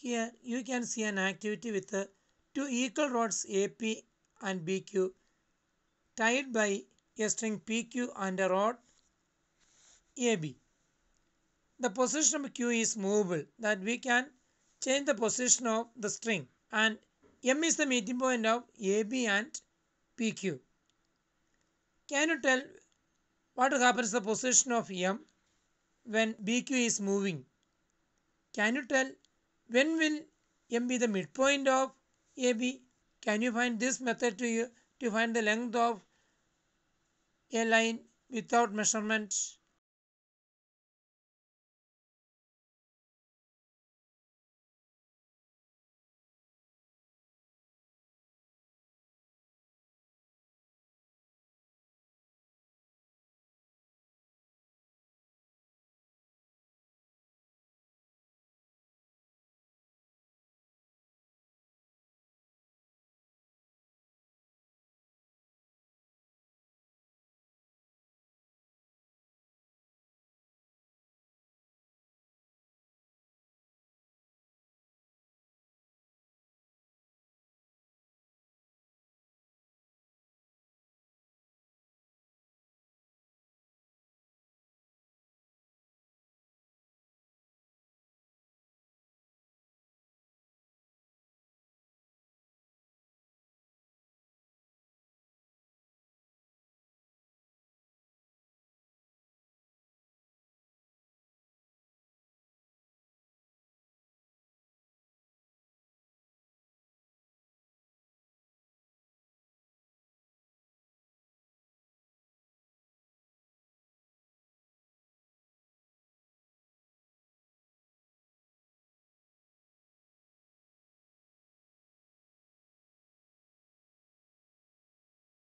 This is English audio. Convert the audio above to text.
Here you can see an activity with uh, two equal rods AP and BQ tied by a string PQ and a rod AB. The position of Q is movable that we can change the position of the string and M is the meeting point of AB and PQ. Can you tell what happens the position of M when BQ is moving? Can you tell when will m be the midpoint of AB? Can you find this method to, to find the length of a line without measurement?